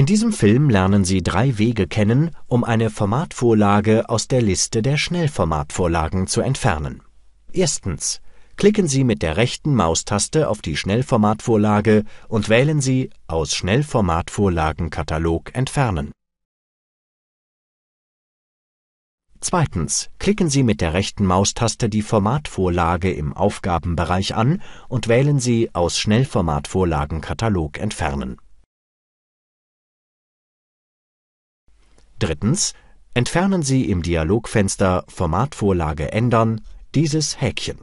In diesem Film lernen sie drei Wege kennen, um eine Formatvorlage aus der Liste der Schnellformatvorlagen zu entfernen. Erstens. Klicken Sie mit der rechten Maustaste auf die Schnellformatvorlage und wählen Sie Aus Schnellformatvorlagenkatalog entfernen. Zweitens. Klicken Sie mit der rechten Maustaste die Formatvorlage im Aufgabenbereich an und wählen Sie Aus Schnellformatvorlagenkatalog entfernen Drittens. Entfernen Sie im Dialogfenster Formatvorlage ändern dieses Häkchen